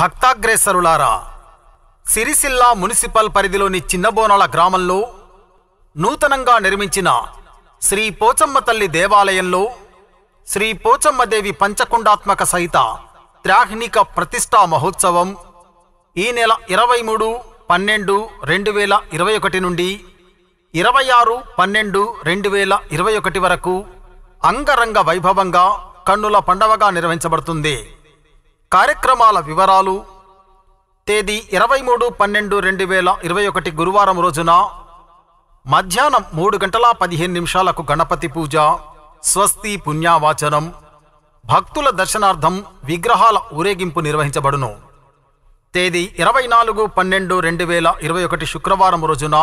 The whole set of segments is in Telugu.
భక్తాగ్రేసరులారా సిరిసిల్ల మున్సిపల్ పరిధిలోని చిన్నబోనాల గ్రామంలో నూతనంగా నిర్మించిన శ్రీ పోచమ్మ తల్లి దేవాలయంలో శ్రీ పోచమ్మదేవి పంచకుండాత్మక సహిత త్రాహ్నిక ప్రతిష్టా మహోత్సవం ఈ నెల ఇరవై మూడు పన్నెండు రెండు వేల ఇరవై ఒకటి నుండి ఇరవై ఆరు పన్నెండు రెండు వేల ఇరవై ఒకటి వరకు అంగరంగ వైభవంగా కన్నుల పండవగా నిర్వహించబడుతుంది కార్యక్రమాల వివరాలు తేదీ ఇరవై మూడు పన్నెండు రెండు వేల ఇరవై ఒకటి గురువారం రోజున మధ్యాహ్నం మూడు గంటల పదిహేను నిమిషాలకు గణపతి పూజ స్వస్తి పుణ్యావాచనం భక్తుల దర్శనార్థం విగ్రహాల ఊరేగింపు నిర్వహించబడును తేదీ ఇరవై నాలుగు పన్నెండు రెండు వేల ఇరవై ఒకటి శుక్రవారం రోజున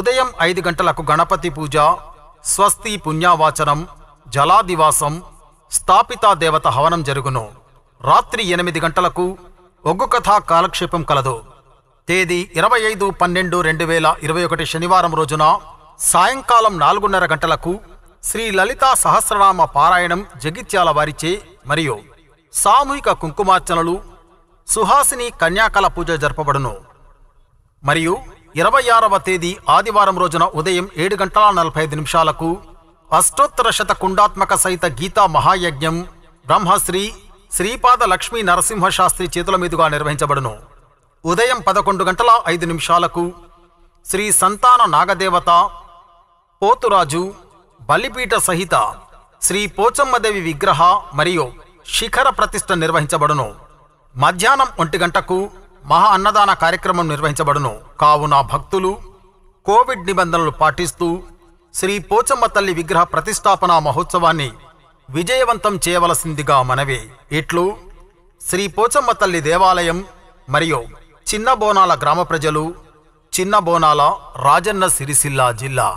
ఉదయం ఐదు గంటలకు గణపతి పూజ స్వస్తి పుణ్యావాచనం జలాదివాసం స్థాపితా దేవత హవనం జరుగును రాత్రి ఎనిమిది గంటలకు ఒగ్గు కథా కాలక్షేపం కలదు తేదీ ఇరవై ఐదు పన్నెండు రెండు వేల ఇరవై ఒకటి శనివారం రోజున సాయంకాలం నాలుగున్నర గంటలకు శ్రీ లలితా సహస్రనామ పారాయణం జగిత్యాల వారిచే మరియు సామూహిక కుంకుమార్చనలు సుహాసిని కన్యాకళ పూజ జరపబడును మరియు ఇరవై ఆరవ తేదీ ఆదివారం రోజున ఉదయం ఏడు గంటల నలభై ఐదు నిమిషాలకు అష్టోత్తర శత కుండాత్మక సహిత గీతా మహాయజ్ఞం బ్రహ్మశ్రీ శ్రీపాద లక్ష్మీ నరసింహశాస్త్రి చేతుల మీదుగా నిర్వహించబడును ఉదయం పదకొండు గంటల ఐదు నిమిషాలకు శ్రీ సంతాన నాగదేవత పోతురాజు బలిపీఠ సహిత శ్రీ పోచమ్మదేవి విగ్రహ మరియు శిఖర ప్రతిష్ట నిర్వహించబడును మధ్యాహ్నం ఒంటి గంటకు మహా అన్నదాన కార్యక్రమం నిర్వహించబడును కావున భక్తులు కోవిడ్ నిబంధనలు పాటిస్తూ శ్రీ పోచమ్మ తల్లి విగ్రహ ప్రతిష్టాపన మహోత్సవాన్ని విజయవంతం చేయవలసిందిగా మనవి ఇట్లు శ్రీ పోచమ్మ తల్లి దేవాలయం మరియు చిన్న బోనాల గ్రామ ప్రజలు చిన్న బోనాల రాజన్న సిరిసిల్ల జిల్లా